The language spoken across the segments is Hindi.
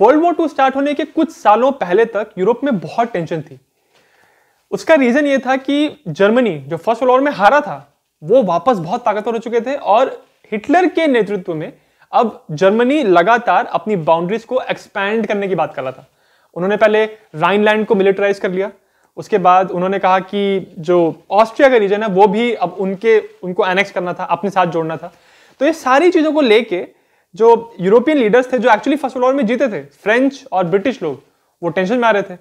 वर्ल्ड वॉर टू स्टार्ट होने के कुछ सालों पहले तक यूरोप में बहुत टेंशन थी उसका रीजन ये था कि जर्मनी जो फर्स्ट वर्ल्ड वॉर में हारा था वो वापस बहुत ताकतवर हो चुके थे और हिटलर के नेतृत्व में अब जर्मनी लगातार अपनी बाउंड्रीज को एक्सपैंड करने की बात कर रहा था उन्होंने पहले राइनलैंड को मिलिटराइज कर लिया उसके बाद उन्होंने कहा कि जो ऑस्ट्रिया का रीजन है वो भी अब उनके उनको एनेक्स करना था अपने साथ जोड़ना था तो ये सारी चीज़ों को लेके जो यूरोपियन लीडर्स थे जो एक्चुअली फर्स्ट वर्ल्ड वॉर में जीते थे फ्रेंच और ब्रिटिश लोग वो टेंशन में आ रहे थे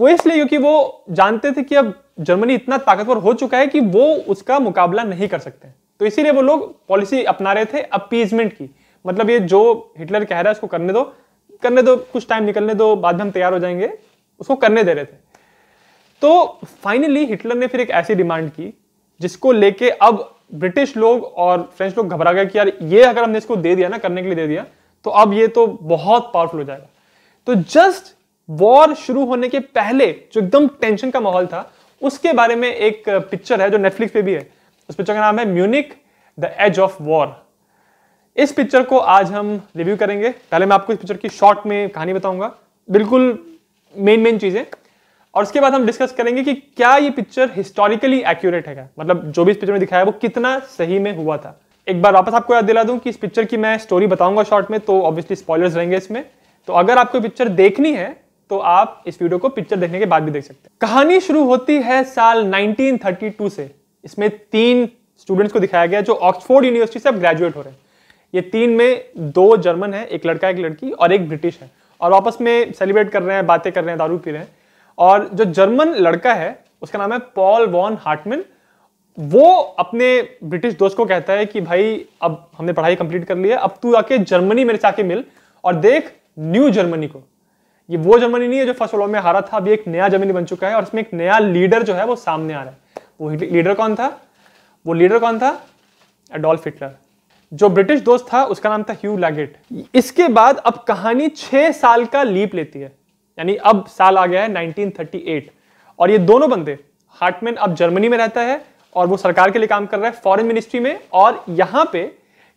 वो इसलिए क्योंकि वो जानते थे कि अब जर्मनी इतना ताकतवर हो चुका है कि वो उसका मुकाबला नहीं कर सकते तो इसीलिए वो लोग पॉलिसी अपना रहे थे अपीजमेंट की मतलब ये जो हिटलर कह रहा है उसको करने दो करने दो कुछ टाइम निकलने दो बाद में हम तैयार हो जाएंगे उसको करने दे रहे थे तो फाइनली हिटलर ने फिर एक ऐसी डिमांड की जिसको लेके अब ब्रिटिश लोग और फ्रेंच लोग घबरा गए कि यार ये अगर हमने इसको दे दिया ना करने के लिए दे दिया तो अब ये तो बहुत पावरफुल हो जाएगा तो जस्ट वॉर शुरू होने के पहले जो एकदम टेंशन का माहौल था उसके बारे में एक पिक्चर है जो नेटफ्लिक्स पे भी है उस पिक्चर का नाम है Munich the edge of war इस पिक्चर को आज हम रिव्यू करेंगे पहले मैं आपको इस पिक्चर की शॉर्ट में कहानी बताऊंगा बिल्कुल मेन मेन चीजें और उसके बाद हम डिस्कस करेंगे कि क्या ये पिक्चर हिस्टोरिकली एक्यूरेट है मतलब जो भी इस पिक्चर में दिखाया है वो कितना सही में हुआ था एक बार वापस आपको याद दिला दूं कि इस पिक्चर की मैं स्टोरी बताऊंगा शॉर्ट में तो ऑब्वियसली स्पॉयलर्स रहेंगे इसमें तो अगर आपको पिक्चर देखनी है तो आप इस वीडियो को पिक्चर देखने के बाद भी देख सकते हैं कहानी शुरू होती है साल 1932 से इसमें तीन स्टूडेंट्स को दिखाया गया जो ऑक्सफोर्ड यूनिवर्सिटी से अब ग्रेजुएट हो रहे हैं ये तीन में दो जर्मन है एक लड़का एक लड़की और एक ब्रिटिश है और आपस में सेलिब्रेट कर रहे हैं बातें कर रहे हैं दारू पी रहे हैं और जो जर्मन लड़का है उसका नाम है पॉल वॉन हार्टमिन वो अपने ब्रिटिश दोस्त को कहता है कि भाई अब हमने पढ़ाई कंप्लीट कर ली है अब तू आके जर्मनी मेरे से आके मिल और देख न्यू जर्मनी को ये वो जर्मनी नहीं है जो फर्स्ट वर्ल्ड में हारा था अभी एक नया जर्मनी बन चुका है और इसमें एक नया लीडर जो है वो सामने आ रहा है वो लीडर कौन था वो लीडर कौन था एडोल्फ हिटलर जो ब्रिटिश दोस्त था उसका नाम था ह्यू लैगेट इसके बाद अब कहानी छह साल का लीप लेती है यानी अब साल आ गया है 1938 और ये दोनों बंदे हार्टमैन अब जर्मनी में रहता है और वो सरकार के लिए काम कर रहा है फॉरेन मिनिस्ट्री में और यहां पे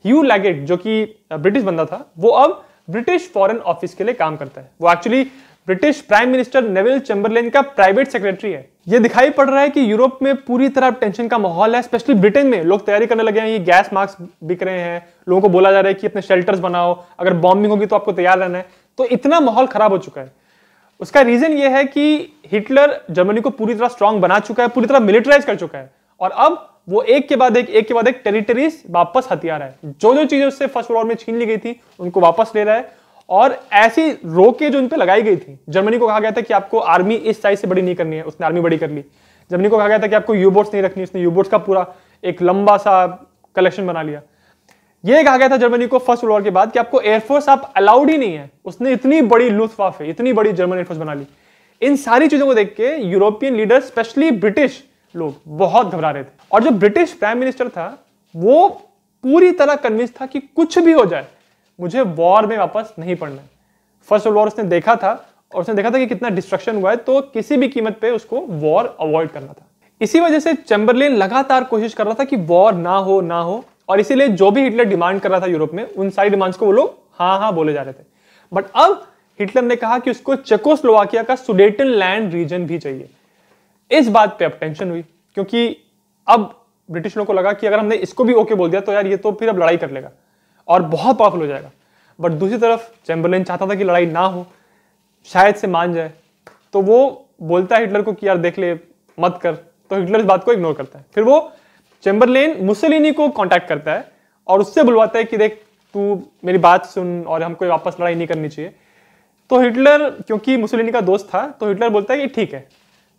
ह्यू लैगेट जो कि ब्रिटिश बंदा था वो अब ब्रिटिश फॉरेन ऑफिस के लिए काम करता है वो actually British prime minister Neville Chamberlain का प्राइवेट सेक्रेटरी है ये दिखाई पड़ रहा है कि यूरोप में पूरी तरह टेंशन का माहौल है स्पेशली ब्रिटेन में लोग तैयारी करने लगे हैं ये गैस मास्क बिक रहे हैं लोगों को बोला जा रहा है कि अपने शेल्टर्स बनाओ अगर बॉम्बिंग होगी तो आपको तैयार रहना है तो इतना माहौल खराब हो चुका है उसका रीजन ये है कि हिटलर जर्मनी को पूरी तरह स्ट्रांग बना चुका है पूरी तरह मिलिटराइज कर चुका है और अब वो एक के बाद एक एक के बाद एक टेरिटरीज वापस हथियार है जो जो चीजें उससे फर्स्ट वर्ल्ड वॉर में छीन ली गई थी उनको वापस ले रहा है और ऐसी रोके जो उन पर लगाई गई थी जर्मनी को कहा गया था कि आपको आर्मी इस साइज से बड़ी नहीं करनी है उसने आर्मी बड़ी कर ली जर्मनी को कहा गया था कि आपको यू बोट्स नहीं रखनी उसने यू बोट्स का पूरा एक लंबा सा कलेक्शन बना लिया ये कहा गया था जर्मनी को फर्स्ट वर्ल्ड वॉर के बाद कि आपको एयरफोर्स आप अलाउड ही नहीं है उसने इतनी बड़ी लुत्फाफे इतनी बड़ी जर्मन एयरफोर्स बना ली इन सारी चीजों को देख के यूरोपियन लीडर स्पेशली ब्रिटिश लोग बहुत घबरा रहे थे और जो ब्रिटिश प्राइम मिनिस्टर था वो पूरी तरह कन्विंस था कि कुछ भी हो जाए मुझे वॉर में वापस नहीं पड़ना फर्स्ट वर्ल्ड वॉर उसने देखा था और उसने देखा था कि कितना डिस्ट्रक्शन हुआ है तो किसी भी कीमत पे उसको वॉर अवॉइड करना था इसी वजह से चैम्बरलेन लगातार कोशिश कर रहा था कि वॉर ना हो ना हो और इसीलिए जो भी हिटलर डिमांड कर रहा था यूरोप में उन सारी डिमांड्स को वो लोग हाँ हाँ बोले जा रहे थे बट अब हिटलर ने कहा कि उसको चेकोस्लोवाकिया का सुडेटन लैंड रीजन भी चाहिए इस बात पे अब टेंशन हुई क्योंकि अब ब्रिटिश लोगों को लगा कि अगर हमने इसको भी ओके बोल दिया तो यार ये तो फिर अब लड़ाई कर लेगा और बहुत पावरफुल हो जाएगा बट दूसरी तरफ चैम्बरलेन चाहता था कि लड़ाई ना हो शायद से मान जाए तो वो बोलता है हिटलर को कि यार देख ले मत कर तो हिटलर इस बात को इग्नोर करता है फिर वो चैम्बरलेन मुसलिनी को कांटेक्ट करता है और उससे बुलवाता है कि देख तू मेरी बात सुन और हमको वापस लड़ाई नहीं करनी चाहिए तो हिटलर क्योंकि मुसलिनी का दोस्त था तो हिटलर बोलता है कि ठीक है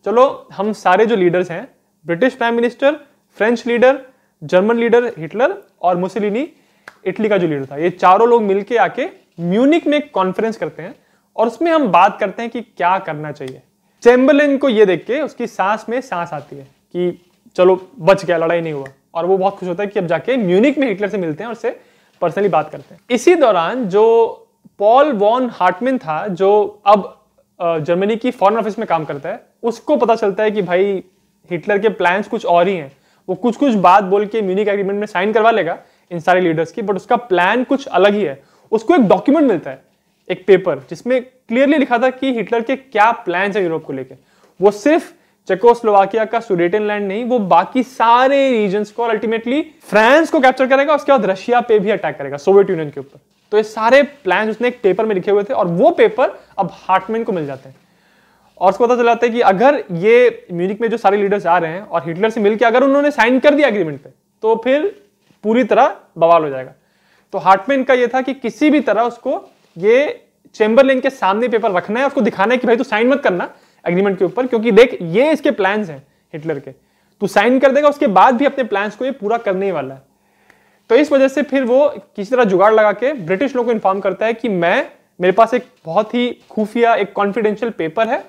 चलो हम सारे जो लीडर्स हैं British prime minister French leader German leader Hitler और मुसलिनी इटली का जो लीडर था ये चारों लोग मिलके आके म्यूनिक में कॉन्फ्रेंस करते हैं और उसमें हम बात करते हैं कि क्या करना चाहिए चैम्बरलेन को ये देख के उसकी सांस में सांस आती है कि चलो बच गया लड़ाई नहीं हुआ और वो बहुत खुश होता है कि अब जाके म्यूनिक में हिटलर से मिलते हैं और उससे पर्सनली बात करते हैं इसी दौरान जो पॉल वॉन हार्टमिन था जो अब जर्मनी की फॉरेन ऑफिस में काम करता है उसको पता चलता है कि भाई हिटलर के प्लान्स कुछ और ही हैं वो कुछ कुछ बात बोल के म्यूनिक एग्रीमेंट में साइन करवा लेगा इन सारे लीडर्स की बट उसका प्लान कुछ अलग ही है उसको एक डॉक्यूमेंट मिलता है एक पेपर जिसमें क्लियरली लिखा था कि हिटलर के क्या प्लान्स हैं यूरोप को लेकर वो सिर्फ चेकोस्लोवाकिया का सुडेटन लैंड नहीं वो बाकी सारे रीजन को और अल्टीमेटली फ्रांस को कैप्चर करेगा उसके बाद रशिया पे भी अटैक करेगा सोवियत यूनियन के ऊपर तो ये सारे प्लान उसने एक पेपर में लिखे हुए थे और वो पेपर अब हार्टमैन को मिल जाते हैं और उसको पता चला है कि अगर ये म्यूनिक में जो सारे लीडर्स आ रहे हैं और हिटलर से मिलकर अगर उन्होंने साइन कर दिया एग्रीमेंट पे तो फिर पूरी तरह बवाल हो जाएगा तो हार्टमैन का ये था कि किसी भी तरह उसको ये चेम्बरलेन के सामने पेपर रखना है उसको दिखाना है कि भाई तू साइन मत करना एग्रीमेंट के ऊपर क्योंकि देख ये इसके प्लान हैं हिटलर के तो साइन कर देगा उसके बाद भी अपने प्लान को ये पूरा करने ही वाला है तो इस वजह से फिर वो किसी तरह जुगाड़ लगा के ब्रिटिश लोगों को इन्फॉर्म करता है कि मैं मेरे पास एक बहुत ही खुफिया एक कॉन्फिडेंशियल पेपर है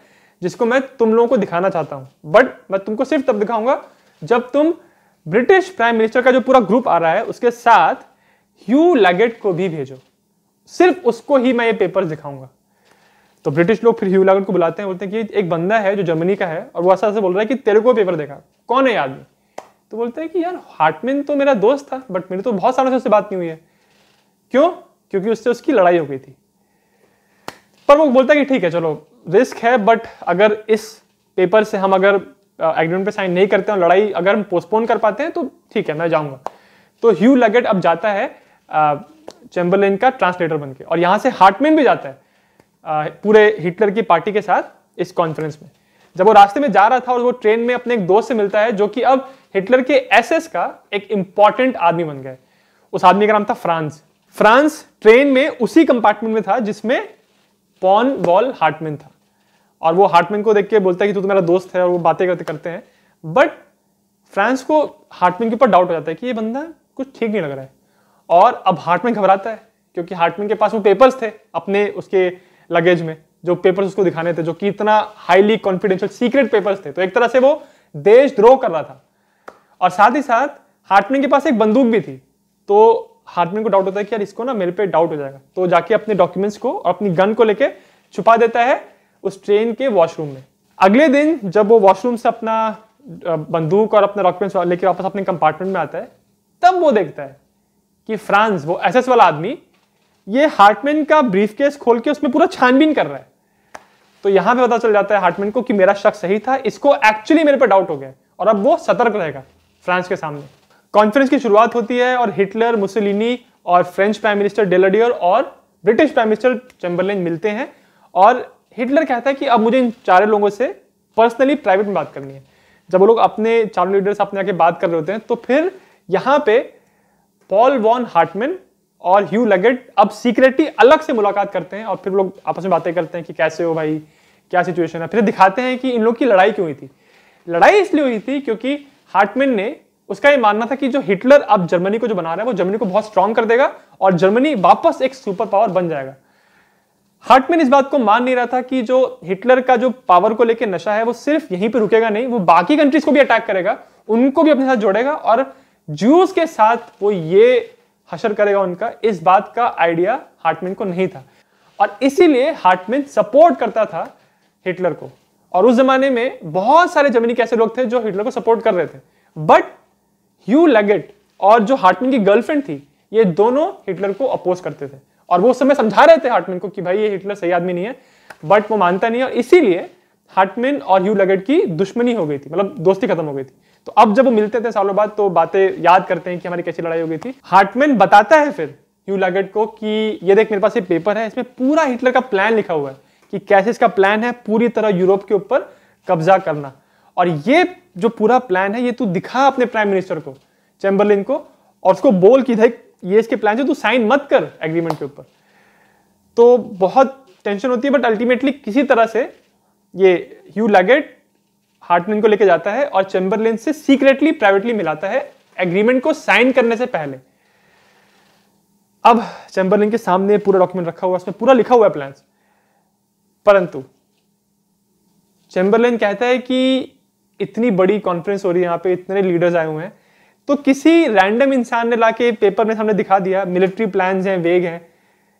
जिसको मैं तुम लोगों को दिखाना चाहता हूं बट मैं तुमको सिर्फ तब दिखाऊंगा जब तुम ब्रिटिश प्राइम मिनिस्टर का जो पूरा ग्रुप आ रहा है उसके साथ ह्यू लैगेट को भी भेजो सिर्फ उसको ही मैं ये पेपर दिखाऊंगा तो ब्रिटिश लोग फिर ह्यू को बुलाते हैं बोलते हैं कि एक बंदा है जो जर्मनी का है और वो ऐसा ऐसे बोल रहा है कि तेरे को पेपर देखा कौन है आदमी तो बोलते हैं कि यार हार्टमैन तो मेरा दोस्त था बट मेरे तो बहुत सालों से उससे बात नहीं हुई है क्यों क्योंकि उससे उसकी लड़ाई हो गई थी पर वो बोलता है कि ठीक है चलो रिस्क है बट अगर इस पेपर से हम अगर एग्रीमेंट पे साइन नहीं करते हैं लड़ाई अगर हम पोस्टपोन कर पाते हैं तो ठीक है मैं जाऊंगा तो ह्यू लगेट अब जाता है चैम्बरलेन का ट्रांसलेटर बनके और यहाँ से हार्टमैन भी जाता है पूरे हिटलर की पार्टी के साथ इस कॉन्फ्रेंस में जब वो रास्ते में जा रहा था और वो ट्रेन में अपने एक दोस्त से मिलता है जो कि अब हिटलर के एसएस का एक इंपॉर्टेंट आदमी बन गया उस आदमी का नाम था फ्रांस फ्रांस ट्रेन में उसी कंपार्टमेंट में था जिसमें पॉन वॉल हार्टमैन था और वो हार्टमैन को देख के बोलता है कि तू तो मेरा दोस्त है और वो बातें करते करते हैं बट फ्रांस को हार्टमैन के ऊपर डाउट हो जाता है कि ये बंदा कुछ ठीक नहीं लग रहा है और अब हार्टमैन घबराता है क्योंकि हार्टमैन के पास वो पेपर्स थे अपने उसके लगेज में जो पेपर्स उसको दिखाने थे जो कि इतना हाईली कॉन्फिडेंशियल सीक्रेट पेपर्स थे तो एक तरह से वो देशद्रोह कर रहा था और साथ ही साथ हार्टमैन के पास एक बंदूक भी थी तो हार्टमैन को डाउट होता है कि यार इसको ना मेरे पे डाउट हो जाएगा तो जाके अपने डॉक्यूमेंट्स को और अपनी गन को लेके छुपा देता है उस ट्रेन के वॉशरूम में अगले दिन जब वो वॉशरूम से अपना बंदूक और अपना डॉक्यूमेंट्स लेके वापस अपने कंपार्टमेंट में आता है तब वो देखता है कि फ्रांस वो एस वाला आदमी ये हार्टमैन का ब्रीफकेस खोल के उसमें पूरा छानबीन कर रहा है तो यहां पे पता चल जाता है हार्टमैन को कि मेरा शक सही था इसको एक्चुअली मेरे पर डाउट हो गया और अब वो सतर्क रहेगा फ्रांस के सामने कॉन्फ्रेंस की शुरुआत होती है और हिटलर मुसलिनी और फ्रेंच प्राइम मिनिस्टर डेलडियर और ब्रिटिश प्राइम मिनिस्टर चैम्बरलेन मिलते हैं और हिटलर कहता है कि अब मुझे इन चारे लोगों से पर्सनली प्राइवेट में बात करनी है जब वो लोग अपने चारों लीडर से अपने आके बात कर रहे होते हैं तो फिर यहाँ पे पॉल वॉन हार्टमैन और ह्यू लगेट अब सीक्रेटली अलग से मुलाकात करते हैं और फिर लोग आपस में बातें करते हैं कि कैसे हो भाई क्या सिचुएशन है फिर दिखाते हैं कि इन लोग की लड़ाई क्यों हुई थी लड़ाई इसलिए हुई थी क्योंकि हार्टमैन ने उसका ये मानना था कि जो हिटलर अब जर्मनी को जो बना रहा है वो जर्मनी को बहुत स्ट्रांग कर देगा और जर्मनी वापस एक सुपर पावर बन जाएगा हार्टमैन इस बात को मान नहीं रहा था कि जो हिटलर का जो पावर को लेकर नशा है वो सिर्फ यहीं पर रुकेगा नहीं वो बाकी कंट्रीज को भी अटैक करेगा उनको भी अपने साथ जोड़ेगा और जूस के साथ वो ये हशर करेगा उनका इस बात का आइडिया हार्टमिन को नहीं था और इसीलिए हार्टमिन सपोर्ट करता था हिटलर को और उस जमाने में बहुत सारे जर्मनी के ऐसे लोग थे जो हिटलर को सपोर्ट कर रहे थे बट ह्यू लगेट और जो हार्टमिन की गर्लफ्रेंड थी ये दोनों हिटलर को अपोज करते थे और वो उस समय समझा रहे थे हार्टमिन को कि भाई ये हिटलर सही आदमी नहीं है बट वो मानता नहीं है और इसीलिए हार्टमिन और ह्यू लगेट की दुश्मनी हो गई थी मतलब दोस्ती खत्म हो गई थी तो अब जब मिलते थे सालों बाद तो बातें याद करते हैं कि हमारी कैसी लड़ाई हो गई थी हार्टमैन बताता है फिर यू लागेट को कि ये देख मेरे पास ये पेपर है इसमें पूरा हिटलर का प्लान लिखा हुआ है कि कैसे इसका प्लान है पूरी तरह यूरोप के ऊपर कब्जा करना और ये जो पूरा प्लान है ये तू दिखा अपने प्राइम मिनिस्टर को चैम्बरलिन को और उसको बोल कि भाई ये इसके प्लान है तू साइन मत कर एग्रीमेंट के ऊपर तो बहुत टेंशन होती है बट अल्टीमेटली किसी तरह से ये ह्यू लागेट हार्टमैन को लेकर जाता है और चेम्बरलेन से सीक्रेटली प्राइवेटली मिलाता है एग्रीमेंट को साइन करने से पहले अब चेम्बरलिन के सामने पूरा डॉक्यूमेंट रखा हुआ है उसमें पूरा लिखा हुआ है प्लान परंतु चेम्बरलिन कहता है कि इतनी बड़ी कॉन्फ्रेंस हो रही है यहां पे इतने लीडर्स आए हुए हैं तो किसी रैंडम इंसान ने लाके पेपर में सामने दिखा दिया मिलिट्री प्लान हैं वेग हैं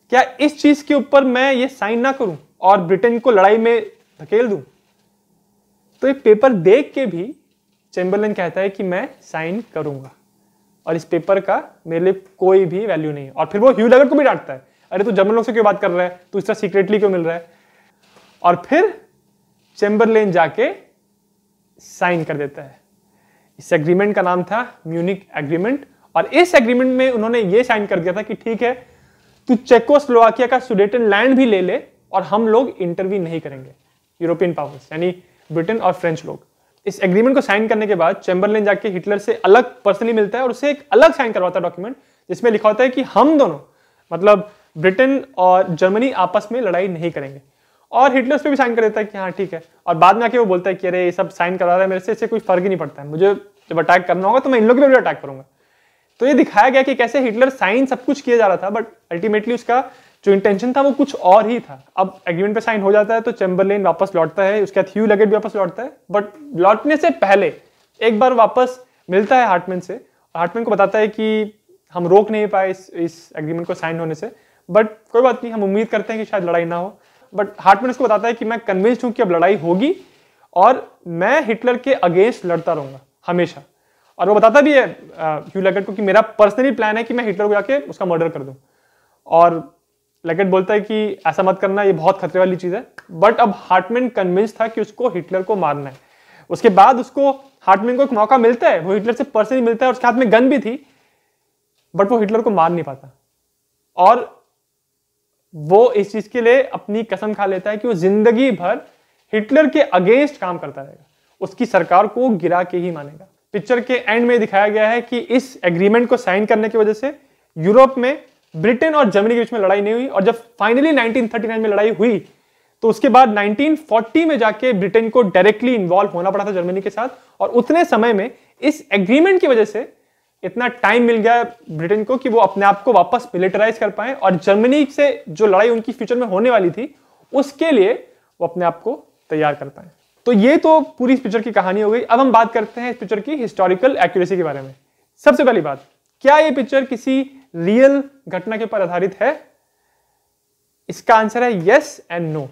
क्या इस चीज के ऊपर मैं ये साइन ना करूं और ब्रिटेन को लड़ाई में धकेल दूं तो ये पेपर देख के भी चेम्बरलेन कहता है कि मैं साइन करूंगा और इस पेपर का मेरे लिए कोई भी वैल्यू नहीं है और फिर वो ह्यू लगर को भी डांटता है अरे तू जर्मन लोग से क्यों बात कर रहा है तू इस तरह सीक्रेटली क्यों मिल रहा है और फिर चेम्बरलेन जाके साइन कर देता है इस एग्रीमेंट का नाम था म्यूनिक एग्रीमेंट और इस एग्रीमेंट में उन्होंने ये साइन कर दिया था कि ठीक है तू चेकोस्लोवाकिया का सुडेटन लैंड भी ले ले और हम लोग इंटरव्यू नहीं करेंगे यूरोपियन पावर्स यानी ब्रिटेन और फ्रेंच लोग इस एग्रीमेंट को साइन करने के बाद चैम्बरलेन जाके हिटलर से अलग पर्सनली मिलता है और उसे एक अलग साइन करवाता है डॉक्यूमेंट जिसमें लिखा होता है कि हम दोनों मतलब ब्रिटेन और जर्मनी आपस में लड़ाई नहीं करेंगे और हिटलर उस पर भी साइन कर देता है कि हाँ ठीक है और बाद में आके वो बोलता है कि अरे ये सब साइन करा रहा है मेरे से इससे कोई फर्क ही नहीं पड़ता है मुझे जब अटैक करना होगा तो मैं इन लोगों के भी अटैक करूंगा तो ये दिखाया गया कि कैसे हिटलर साइन सब कुछ किया जा रहा था बट अल्टीमेटली उसका जो इंटेंशन था वो कुछ और ही था अब एग्रीमेंट पे साइन हो जाता है तो चैम्बरलेन वापस लौटता है उसके बाद ह्यू लगेट भी वापस लौटता है बट लौटने से पहले एक बार वापस मिलता है हार्टमैन से हार्टमैन को बताता है कि हम रोक नहीं पाए इस इस एग्रीमेंट को साइन होने से बट कोई बात नहीं हम उम्मीद करते हैं कि शायद लड़ाई ना हो बट हार्टमैन उसको बताता है कि मैं कन्विंस्ड हूँ कि अब लड़ाई होगी और मैं हिटलर के अगेंस्ट लड़ता रहूंगा हमेशा और वो बताता भी है ह्यू लगेट को कि मेरा पर्सनली प्लान है कि मैं हिटलर को जाके उसका मर्डर कर दूँ और लेकेट बोलता है कि ऐसा मत करना ये बहुत खतरे वाली चीज है बट अब हार्टमैन कन्विंस था कि उसको हिटलर को मारना है उसके बाद उसको हार्टमैन को एक मौका मिलता है वो हिटलर से पर्सनली मिलता है और उसके हाथ में गन भी थी बट वो हिटलर को मार नहीं पाता और वो इस चीज के लिए अपनी कसम खा लेता है कि वो जिंदगी भर हिटलर के अगेंस्ट काम करता रहेगा उसकी सरकार को गिरा के ही मानेगा पिक्चर के एंड में दिखाया गया है कि इस एग्रीमेंट को साइन करने की वजह से यूरोप में ब्रिटेन और जर्मनी के बीच में लड़ाई नहीं हुई और जब फाइनली 1939 में लड़ाई हुई तो उसके बाद 1940 में जाके ब्रिटेन को डायरेक्टली इन्वॉल्व होना पड़ा था जर्मनी के साथ और उतने समय में इस एग्रीमेंट की वजह से इतना टाइम मिल गया ब्रिटेन को कि वो अपने आप को वापस मिलिटराइज कर पाए और जर्मनी से जो लड़ाई उनकी फ्यूचर में होने वाली थी उसके लिए वो अपने आप को तैयार कर पाए तो ये तो पूरी इस पिक्चर की कहानी हो गई अब हम बात करते हैं इस पिक्चर की हिस्टोरिकल एक्यूरेसी के बारे में सबसे पहली बात क्या ये पिक्चर किसी रियल घटना के ऊपर आधारित है इसका आंसर है यस एंड नो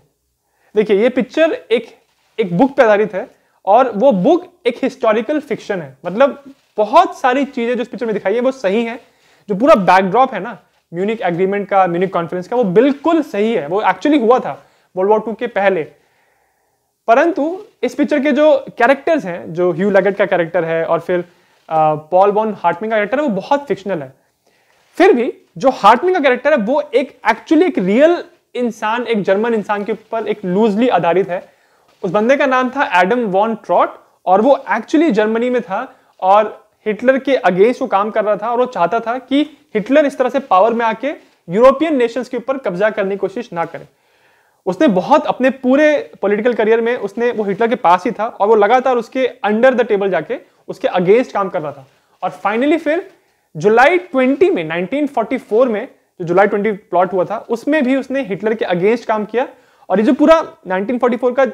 देखिए ये पिक्चर एक एक बुक पर आधारित है और वो बुक एक हिस्टोरिकल फिक्शन है मतलब बहुत सारी चीजें जो इस पिक्चर में दिखाई है वो सही है जो पूरा बैकड्रॉप है ना म्यूनिक एग्रीमेंट का म्यूनिक कॉन्फ्रेंस का वो बिल्कुल सही है वो एक्चुअली हुआ था वर्ल्ड वॉर टू के पहले परंतु इस पिक्चर के जो कैरेक्टर्स हैं जो ह्यू लगेट का कैरेक्टर है और फिर पॉल बॉन हार्टमिंग का कैरेक्टर है वो बहुत फिक्शनल है फिर भी जो हार्टनिंग का कैरेक्टर है वो एक एक्चुअली एक रियल इंसान एक जर्मन इंसान के ऊपर एक लूजली आधारित है उस बंदे का नाम था एडम वॉन ट्रॉट और वो एक्चुअली जर्मनी में था और हिटलर के अगेंस्ट वो काम कर रहा था और वो चाहता था कि हिटलर इस तरह से पावर में आके यूरोपियन नेशंस के ऊपर कब्जा करने की कोशिश ना करे उसने बहुत अपने पूरे पॉलिटिकल करियर में उसने वो हिटलर के पास ही था और वो लगातार उसके अंडर द टेबल जाके उसके अगेंस्ट काम कर रहा था और फाइनली फिर जुलाई 20 में 1944 में जो जुलाई 20 प्लॉट हुआ था उसमें भी उसने हिटलर के अगेंस्ट काम किया और ये जो पूरा 1944 का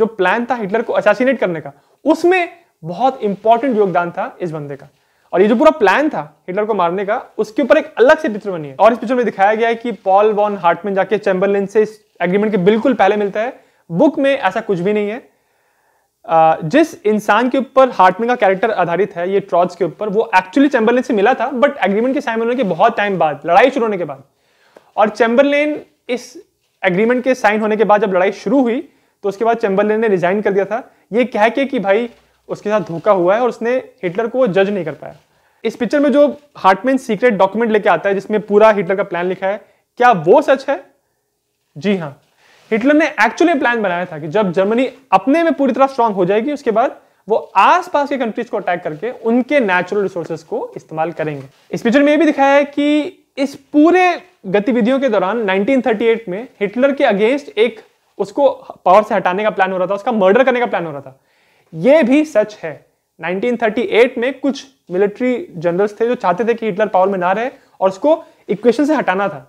जो प्लान था हिटलर को असासीनेट करने का उसमें बहुत इंपॉर्टेंट योगदान था इस बंदे का और ये जो पूरा प्लान था हिटलर को मारने का उसके ऊपर एक अलग से पिक्चर बनी है और इस पिक्चर में दिखाया गया है कि पॉल वॉन हार्टमैन जाके चैम्बरलिन से इस एग्रीमेंट के बिल्कुल पहले मिलता है बुक में ऐसा कुछ भी नहीं है जिस इंसान के ऊपर हार्टमैन का कैरेक्टर आधारित है ये ट्रॉज के ऊपर वो एक्चुअली चैम्बरलेन से मिला था बट एग्रीमेंट के साइन होने के बहुत टाइम बाद लड़ाई शुरू होने के बाद और चैम्बरलेन इस एग्रीमेंट के साइन होने के बाद जब लड़ाई शुरू हुई तो उसके बाद चैम्बरलेन ने रिजाइन कर दिया था ये कह के कि भाई उसके साथ धोखा हुआ है और उसने हिटलर को जज नहीं कर पाया इस पिक्चर में जो हार्टमैन सीक्रेट डॉक्यूमेंट लेके आता है जिसमें पूरा हिटलर का प्लान लिखा है क्या वो सच है जी हाँ हिटलर ने एक्चुअली प्लान बनाया था कि जब जर्मनी अपने में पूरी तरह स्ट्रांग हो जाएगी उसके बाद वो आसपास के कंट्रीज को अटैक करके उनके नेचुरल रिसोर्सेज को इस्तेमाल करेंगे इस पिक्चर में ये भी दिखाया है कि इस पूरे गतिविधियों के दौरान 1938 में हिटलर के अगेंस्ट एक उसको पावर से हटाने का प्लान हो रहा था उसका मर्डर करने का प्लान हो रहा था यह भी सच है 1938 में कुछ मिलिट्री जनरल्स थे जो चाहते थे कि हिटलर पावर में ना रहे और उसको इक्वेशन से हटाना था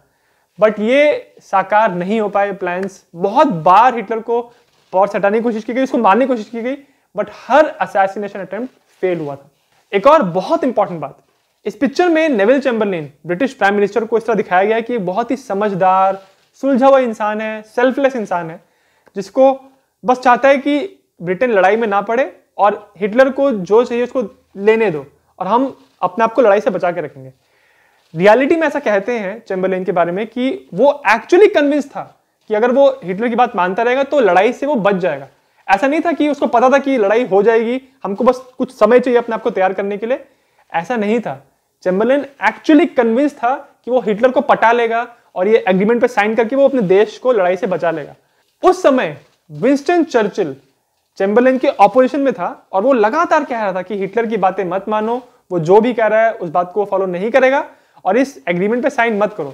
बट ये साकार नहीं हो पाए प्लान्स बहुत बार हिटलर को पावर से हटाने की कोशिश की गई उसको मारने की कोशिश की गई बट हर असैसिनेशन अटेम्प्ट फेल हुआ था एक और बहुत इंपॉर्टेंट बात इस पिक्चर में Neville Chamberlain British prime minister को इस तरह दिखाया गया कि बहुत ही समझदार सुलझा हुआ इंसान है सेल्फलेस इंसान है जिसको बस चाहता है कि ब्रिटेन लड़ाई में ना पड़े और हिटलर को जो चाहिए उसको लेने दो और हम अपने आप को लड़ाई से बचा के रखेंगे रियलिटी में ऐसा कहते हैं चैम्बरलेन के बारे में कि वो एक्चुअली कन्विंस था कि अगर वो हिटलर की बात मानता रहेगा तो लड़ाई से वो बच जाएगा ऐसा नहीं था कि उसको पता था कि लड़ाई हो जाएगी हमको बस कुछ समय चाहिए अपने आप को तैयार करने के लिए ऐसा नहीं था चैम्बरलेन एक्चुअली कन्विंस था कि वो हिटलर को पटा लेगा और ये एग्रीमेंट पर साइन करके वो अपने देश को लड़ाई से बचा लेगा उस समय विंस्टन चर्चिल चैम्बरलेन के ऑपोजिशन में था और वो लगातार कह रहा था कि हिटलर की बातें मत मानो वो जो भी कह रहा है उस बात को फॉलो नहीं करेगा और इस एग्रीमेंट पे साइन मत करो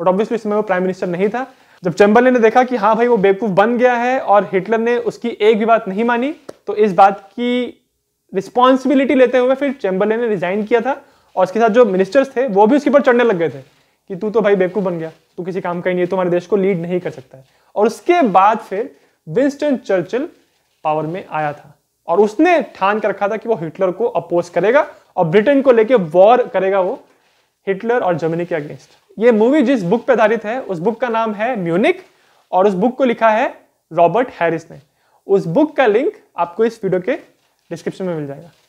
बट ऑब्वियसली इस समय वो प्राइम मिनिस्टर नहीं था जब चैम्बरले ने देखा कि हाँ भाई वो बेवकूफ़ बन गया है और हिटलर ने उसकी एक भी बात नहीं मानी तो इस बात की रिस्पॉन्सिबिलिटी लेते हुए फिर चैम्बरले ने रिजाइन किया था और उसके साथ जो मिनिस्टर्स थे वो भी उसके ऊपर चढ़ने लग गए थे कि तू तो भाई बेवकूफ़ बन गया तू किसी काम का ही नहीं है तुम्हारे देश को लीड नहीं कर सकता है और उसके बाद फिर विंस्टन चर्चिल पावर में आया था और उसने ठान कर रखा था कि वो हिटलर को अपोज करेगा और ब्रिटेन को लेके वॉर करेगा वो हिटलर और जर्मनी के अगेंस्ट ये मूवी जिस बुक पर आधारित है उस बुक का नाम है म्यूनिक और उस बुक को लिखा है रॉबर्ट हैरिस ने उस बुक का लिंक आपको इस वीडियो के डिस्क्रिप्शन में मिल जाएगा